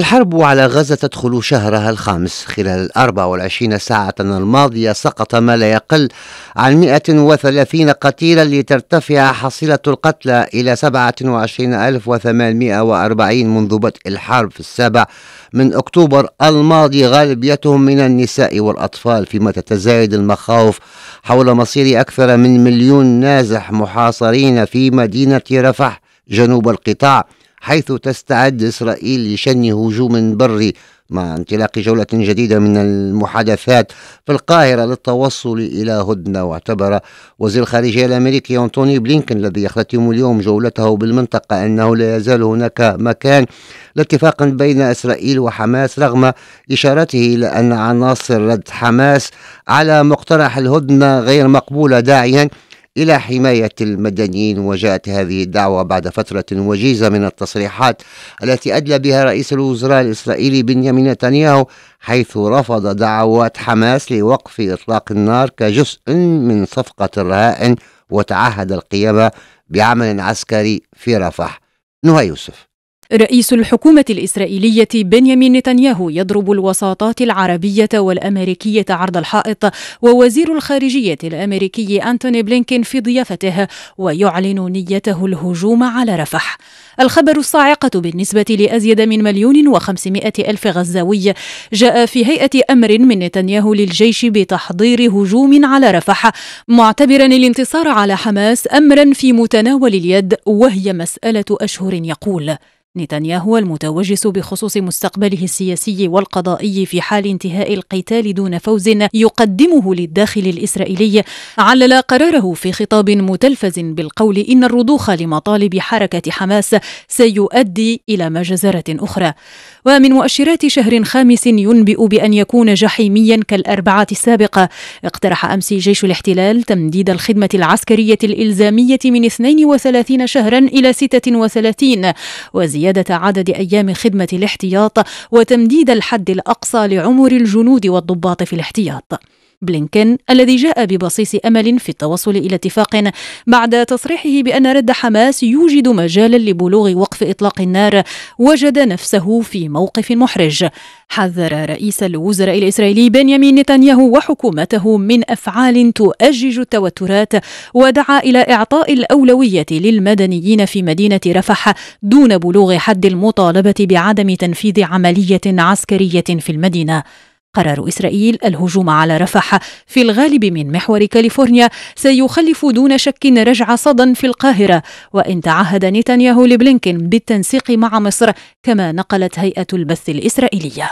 الحرب على غزة تدخل شهرها الخامس خلال الأربع والعشرين ساعة الماضية سقط ما لا يقل عن 130 قتيلا لترتفع حصيلة القتلى إلى 27840 منذ بدء الحرب في السابع من أكتوبر الماضي غالبيتهم من النساء والأطفال فيما تتزايد المخاوف حول مصير أكثر من مليون نازح محاصرين في مدينة رفح جنوب القطاع حيث تستعد إسرائيل لشن هجوم بري مع انطلاق جولة جديدة من المحادثات في القاهرة للتوصل إلى هدنة واعتبر وزير الخارجية الأمريكي أنتوني بلينكن الذي يختتم اليوم جولته بالمنطقة أنه لا يزال هناك مكان لاتفاق بين إسرائيل وحماس رغم إشارته إلى أن عناصر رد حماس على مقترح الهدنة غير مقبولة داعيا إلى حماية المدنيين وجاءت هذه الدعوة بعد فترة وجيزة من التصريحات التي أدلى بها رئيس الوزراء الإسرائيلي بنيامين نتنياهو حيث رفض دعوات حماس لوقف إطلاق النار كجزء من صفقة الرهائن وتعهد القيام بعمل عسكري في رفح نهى يوسف رئيس الحكومة الإسرائيلية بنيامين نتنياهو يضرب الوساطات العربية والأمريكية عرض الحائط ووزير الخارجية الأمريكي أنتوني بلينكين في ضيافته ويعلن نيته الهجوم على رفح الخبر الصاعقة بالنسبة لأزيد من مليون وخمسمائة ألف غزاوي جاء في هيئة أمر من نتنياهو للجيش بتحضير هجوم على رفح معتبرا الانتصار على حماس أمرا في متناول اليد وهي مسألة أشهر يقول نتنياهو المتوجس بخصوص مستقبله السياسي والقضائي في حال انتهاء القتال دون فوز يقدمه للداخل الاسرائيلي علل قراره في خطاب متلفز بالقول ان الرضوخ لمطالب حركه حماس سيؤدي الى مجزره اخرى ومن مؤشرات شهر خامس ينبئ بان يكون جحيميا كالاربعه السابقه اقترح امس جيش الاحتلال تمديد الخدمه العسكريه الالزاميه من 32 شهرا الى 36 وزير زيادة عدد أيام خدمة الاحتياط وتمديد الحد الأقصى لعمر الجنود والضباط في الاحتياط بلينكن الذي جاء ببصيص امل في التوصل الى اتفاق بعد تصريحه بان رد حماس يوجد مجالا لبلوغ وقف اطلاق النار وجد نفسه في موقف محرج حذر رئيس الوزراء الاسرائيلي بنيامين نتنياهو وحكومته من افعال تؤجج التوترات ودعا الى اعطاء الاولويه للمدنيين في مدينه رفح دون بلوغ حد المطالبه بعدم تنفيذ عمليه عسكريه في المدينه قرار إسرائيل الهجوم على رفح في الغالب من محور كاليفورنيا سيخلف دون شك رجع صدى في القاهرة وإن تعهد نتنياهو لبلينكين بالتنسيق مع مصر كما نقلت هيئة البث الإسرائيلية